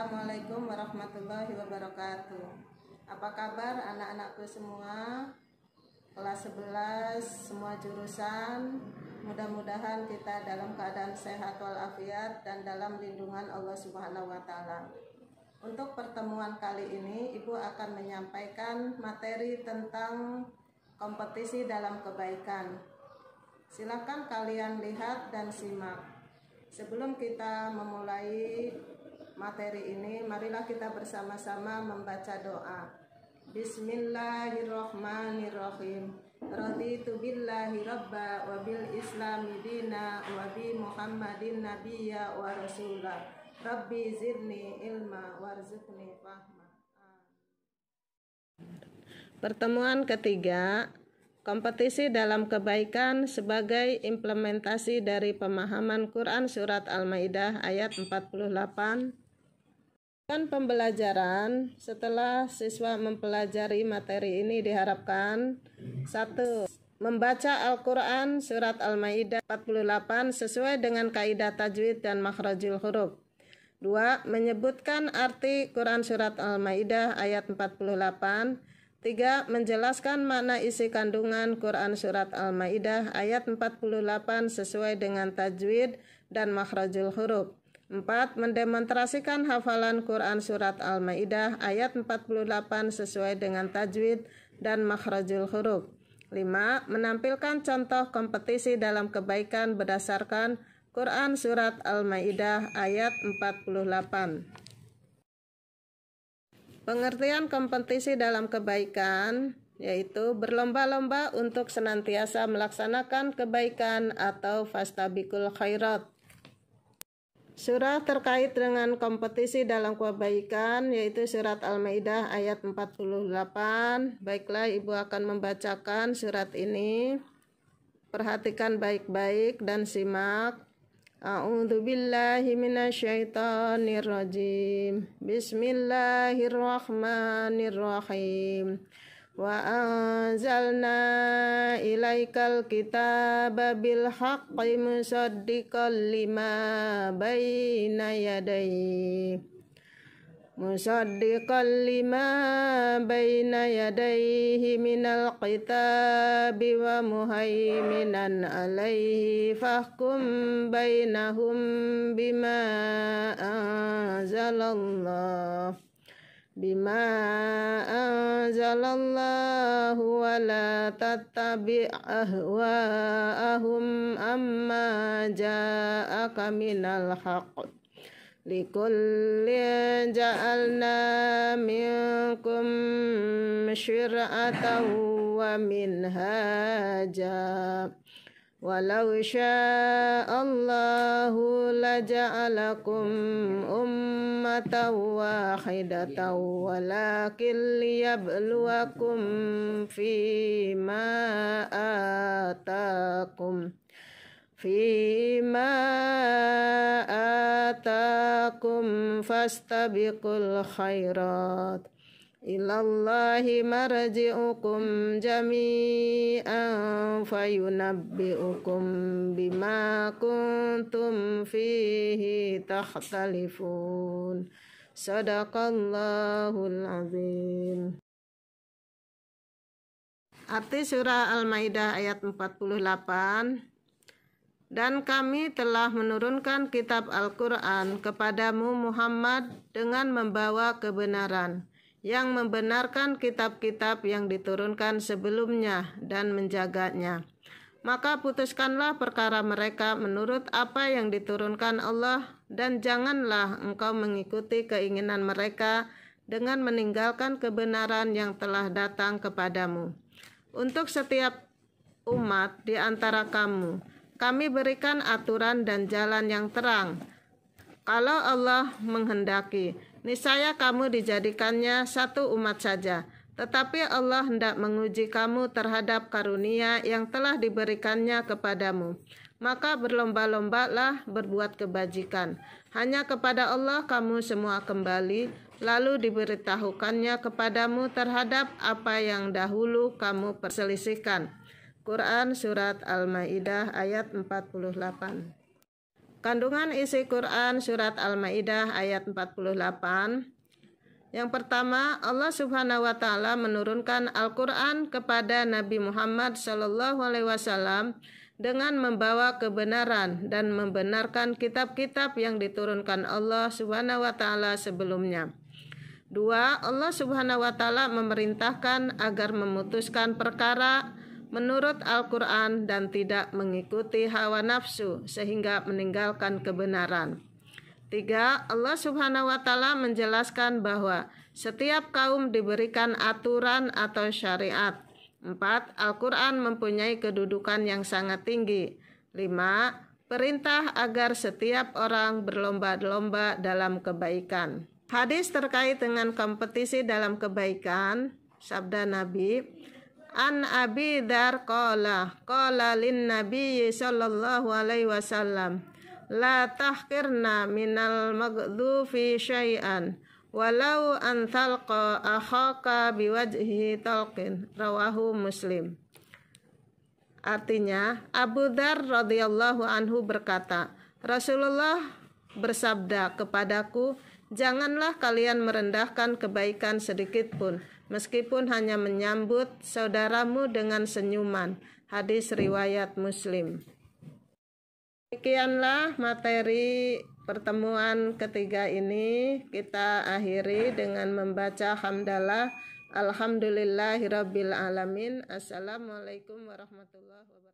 Assalamualaikum warahmatullahi wabarakatuh Apa kabar anak-anakku semua Kelas 11 semua jurusan Mudah-mudahan kita dalam keadaan sehat walafiat Dan dalam lindungan Allah subhanahu wa ta'ala Untuk pertemuan kali ini Ibu akan menyampaikan materi tentang Kompetisi dalam kebaikan Silahkan kalian lihat dan simak Sebelum kita memulai materi ini, marilah kita bersama-sama membaca doa. Bismillahirrahmanirrahim. Raditu billahi rabba wa bil islami dina wa bi Muhammadin nabiyya wa rasulah. Rabbi zidni ilma warzuqni fahma. Pertemuan ketiga, kompetisi dalam kebaikan sebagai implementasi dari pemahaman Quran Surat Al-Ma'idah ayat 48 Kan pembelajaran setelah siswa mempelajari materi ini diharapkan satu membaca Al-Qur'an surat Al-Maidah 48 sesuai dengan kaidah tajwid dan makhrajul huruf. 2. Menyebutkan arti Quran surat Al-Maidah ayat 48. 3. Menjelaskan makna isi kandungan Quran surat Al-Maidah ayat 48 sesuai dengan tajwid dan makhrajul huruf. 4. Mendemonstrasikan hafalan Quran Surat Al-Ma'idah ayat 48 sesuai dengan tajwid dan makhrajul huruf. 5. Menampilkan contoh kompetisi dalam kebaikan berdasarkan Quran Surat Al-Ma'idah ayat 48. Pengertian kompetisi dalam kebaikan yaitu berlomba-lomba untuk senantiasa melaksanakan kebaikan atau fastabikul khairat Surah terkait dengan kompetisi dalam kebaikan yaitu surat Al-Maidah ayat 48. Baiklah Ibu akan membacakan surat ini. Perhatikan baik-baik dan simak. A'udzu billahi minasyaitonir rajim. Bismillahirrahmanirrahim wa anzalna ilaikal kitaba bil haqqi musaddiqan lima baina yadayhi musaddiqan lima baina yadayhi minal qitabi wa muhaiminan alaihi fahkum baynahum bima anzalallah بما أنزل الله ولا تتبع أهواءهم أما جاءك من الحق لكل جعلنا منكم شرعة ومنهاجا ولو شاء الله لجعلكم أمة واحدة ولكن ليبلوكم فيما آتاكم فيما آتاكم فاستبقوا الخيرات ilallahi marji'ukum jami'an fayunabbi'ukum bima kuntum fihi takhtalifun sadaqallahul azim Arti surah Al-Maidah ayat 48 dan kami telah menurunkan kitab Al-Quran kepadamu Muhammad dengan membawa kebenaran yang membenarkan kitab-kitab yang diturunkan sebelumnya dan menjaganya. Maka putuskanlah perkara mereka menurut apa yang diturunkan Allah, dan janganlah engkau mengikuti keinginan mereka dengan meninggalkan kebenaran yang telah datang kepadamu. Untuk setiap umat di antara kamu, kami berikan aturan dan jalan yang terang. Kalau Allah menghendaki, Niscaya kamu dijadikannya satu umat saja. Tetapi Allah hendak menguji kamu terhadap karunia yang telah diberikannya kepadamu. Maka berlomba-lombalah berbuat kebajikan. Hanya kepada Allah kamu semua kembali, lalu diberitahukannya kepadamu terhadap apa yang dahulu kamu perselisihkan. Quran Surat Al-Ma'idah ayat 48 Kandungan isi Quran surat Al-Maidah ayat 48 yang pertama, Allah Subhanahu wa taala menurunkan Al-Qur'an kepada Nabi Muhammad sallallahu alaihi wasallam dengan membawa kebenaran dan membenarkan kitab-kitab yang diturunkan Allah Subhanahu wa taala sebelumnya. Dua, Allah Subhanahu wa taala memerintahkan agar memutuskan perkara menurut Al-Quran dan tidak mengikuti hawa nafsu sehingga meninggalkan kebenaran. Tiga, Allah Subhanahu wa Ta'ala menjelaskan bahwa setiap kaum diberikan aturan atau syariat. Empat, Al-Quran mempunyai kedudukan yang sangat tinggi. Lima, perintah agar setiap orang berlomba-lomba dalam kebaikan. Hadis terkait dengan kompetisi dalam kebaikan, sabda Nabi, An Abi dar qala qala lin Nabi sallallahu alaihi wasallam la tahkirna minal maghdufi syai'an walau an talqa akhaka biwajhi talqin rawahu Muslim Artinya Abu Dar radhiyallahu anhu berkata Rasulullah bersabda kepadaku Janganlah kalian merendahkan kebaikan sedikit pun, meskipun hanya menyambut saudaramu dengan senyuman. Hadis riwayat Muslim. Demikianlah materi pertemuan ketiga ini. Kita akhiri dengan membaca hamdalah. Alhamdulillahirabbil alamin. Assalamualaikum warahmatullahi wabarakatuh.